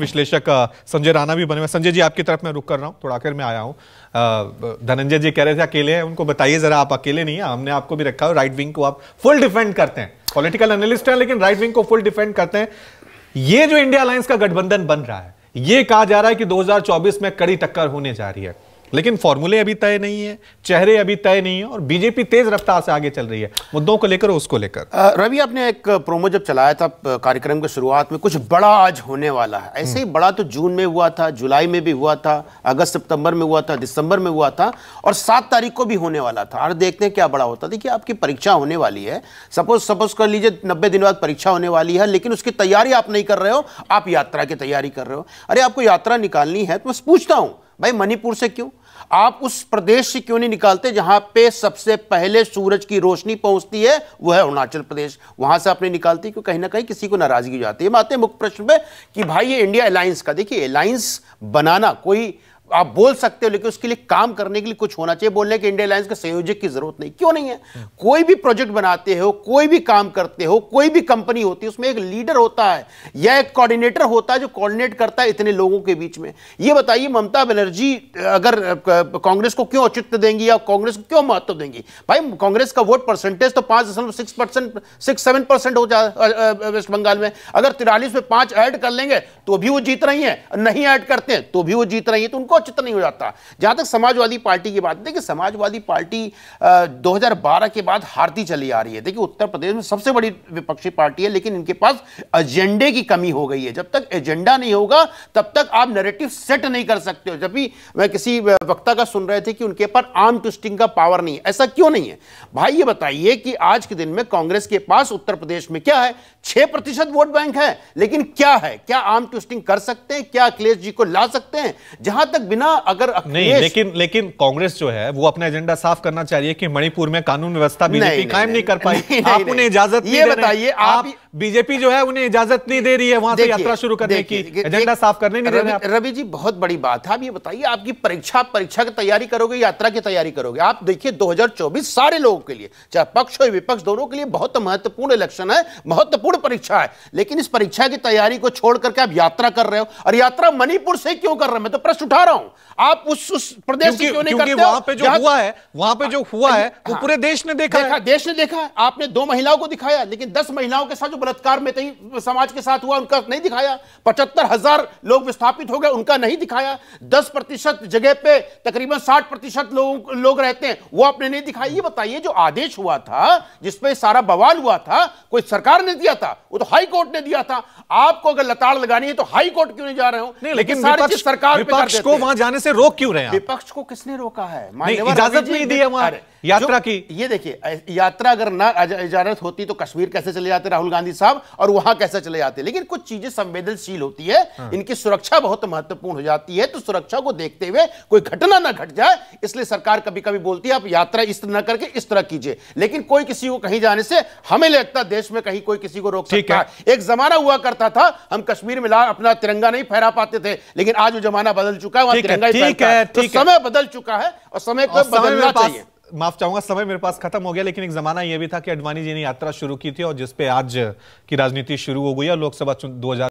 विश्लेषक संजय राणा भी बने हुए संजय जी आपकी तरफ मैं रुक कर रहा हूँ थोड़ा आखिर मैं आया हूँ धनंजय जी कह रहे थे अकेले हैं उनको बताइए जरा आप अकेले नहीं है हमने आपको भी रखा है राइट विंग को आप फुल डिफेंड करते हैं पॉलिटिकल एनालिस्ट हैं लेकिन राइट विंग को फुल डिफेंड करते हैं ये जो इंडिया अलायंस का गठबंधन बन रहा है ये कहा जा रहा है कि दो में कड़ी टक्कर होने जा रही है लेकिन फॉर्मूले अभी तय नहीं है चेहरे अभी तय नहीं है और बीजेपी तेज रफ्तार से आगे चल रही है मुद्दों को लेकर उसको लेकर रवि आपने एक प्रोमो जब चलाया था कार्यक्रम की शुरुआत में कुछ बड़ा आज होने वाला है ऐसे ही हम्म। बड़ा तो जून में हुआ था जुलाई में भी हुआ था अगस्त सितंबर में हुआ था दिसंबर में हुआ था और सात तारीख को भी होने वाला था और देखते हैं क्या बड़ा होता देखिए आपकी परीक्षा होने वाली है सपोज सपोज कर लीजिए नब्बे दिन बाद परीक्षा होने वाली है लेकिन उसकी तैयारी आप नहीं कर रहे हो आप यात्रा की तैयारी कर रहे हो अरे आपको यात्रा निकालनी है तो मैं पूछता हूँ भाई मणिपुर से क्यों आप उस प्रदेश से क्यों नहीं निकालते जहां पे सबसे पहले सूरज की रोशनी पहुंचती है वह है अरुणाचल प्रदेश वहां से आपने निकालती क्यों कहीं ना कहीं किसी को नाराजगी हो जाती है आते हैं मुख्य प्रश्न पे कि भाई ये इंडिया अलायंस का देखिए अलायंस बनाना कोई आप बोल सकते हो लेकिन उसके लिए काम करने के लिए कुछ होना चाहिए बोलने के इंडिया लाइन्स के संयोजक की जरूरत नहीं क्यों नहीं है कोई भी प्रोजेक्ट बनाते हो कोई भी काम करते हो कोई भी कंपनी होती है उसमें एक लीडर होता है या एक कोऑर्डिनेटर होता है जो कोऑर्डिनेट करता है इतने लोगों के बीच में ये बताइए ममता बनर्जी अगर कांग्रेस को क्यों औचित्य देंगी या कांग्रेस को क्यों महत्व देंगी भाई कांग्रेस का वोट परसेंटेज तो पांच दशमलव six percent six seven percent हो जा वेस्ट बंगाल में अगर तिरालीस में पांच ऐड कर लेंगे तो भी वो जीत रही है नहीं ऐड करते तो भी वो जीत रही है तो उनको औचित्य नहीं हो जाता जहां तक समाजवादी पार्टी की बात देखिए समाजवादी पार्टी आ, 2012 के बाद हारती चली आ रही है देखिए उत्तर प्रदेश में सबसे बड़ी विपक्षी पार्टी है लेकिन इनके पास एजेंडे की कमी हो गई है जब तक एजेंडा नहीं होगा तब तक आप नरेटिव सेट नहीं कर सकते हो जब भी मैं किसी वक्ता का सुन रहे थे कि उनके पर आर्म ट्विस्टिंग का पावर नहीं है ऐसा क्यों नहीं है भाई ये बताइए कि आज के दिन में कांग्रेस के पास उत्तर प्रदेश में क्या है छह प्रतिशत वोट बैंक है लेकिन क्या है क्या आर्म ट्विस्टिंग कर सकते हैं क्या अखिलेश जी को ला सकते हैं जहां तक बिना अगर नहीं लेकिन लेकिन कांग्रेस जो है वो अपना एजेंडा साफ करना चाहिए कि मणिपुर में कानून व्यवस्था बीजेपी कायम नहीं, नहीं कर पाई आप उन्हें इजाजत ये बताइए आप बीजेपी जो है उन्हें इजाजत नहीं दे रही है वहां से यात्रा शुरू करने की एजेंडा साफ करने नहीं रवि, रवि जी बहुत बड़ी बात है आप ये बताइए आपकी परीक्षा परीक्षा की तैयारी करोगे यात्रा की तैयारी करोगे आप देखिए 2024 सारे लोगों के लिए चाहे पक्ष हो विपक्ष दोनों के लिए बहुत महत्वपूर्ण इलेक्शन है महत्वपूर्ण परीक्षा है लेकिन इस परीक्षा की तैयारी को छोड़ करके आप यात्रा कर रहे हो और यात्रा मणिपुर से क्यों कर रहे हो मैं तो प्रश्न उठा रहा हूँ आप उस, उस प्रदेश क्यों नहीं करते वहां पे जो हुआ है वहां पे जो हुआ है वो हाँ। पूरे देश ने देखा देश ने देखा आपने दो महिलाओं को दिखाया लेकिन दस महिलाओं के साथ बलात्कार में कहीं समाज के साथ हुआ उनका नहीं दिखाया पचहत्तर हजार लोग विस्थापित हो गए उनका नहीं दिखाया दस प्रतिशत जगह पे तकरीबन साठ प्रतिशत लोग लोग रहते हैं वो आपने नहीं दिखाया ये बताइए जो आदेश हुआ था जिसपे सारा बवाल हुआ था कोई सरकार ने दिया था वो तो हाईकोर्ट ने दिया था आपको अगर लताड़ लगानी है तो हाईकोर्ट क्यों नहीं जा रहे हो लेकिन सरकार को वहां जाने से रोक क्यों रहे विपक्ष को किसने रोका है इजाजत नहीं दी है यात्रा की ये देखिए यात्रा अगर ना इजाजत होती तो कश्मीर कैसे चले जाते राहुल गांधी मोदी साहब और वहां कैसे चले जाते लेकिन कुछ चीजें संवेदनशील होती है हाँ। इनकी सुरक्षा बहुत महत्वपूर्ण हो जाती है तो सुरक्षा को देखते हुए कोई घटना ना घट जाए इसलिए सरकार कभी कभी बोलती है आप यात्रा इस तरह करके इस तरह कीजिए लेकिन कोई किसी को कहीं जाने से हमें लगता देश में कहीं कोई किसी को रोक सकता है एक जमाना हुआ करता था हम कश्मीर में ला अपना तिरंगा नहीं फहरा पाते थे लेकिन आज वो जमाना बदल चुका है वहां तिरंगा तो ठीक है समय बदल चुका है और समय को बदलना चाहिए माफ चाहूंगा समय मेरे पास खत्म हो गया लेकिन एक जमाना यह भी था कि अडवाणी जी ने यात्रा शुरू की थी और जिसपे आज की राजनीति शुरू हो गई है लोकसभा दो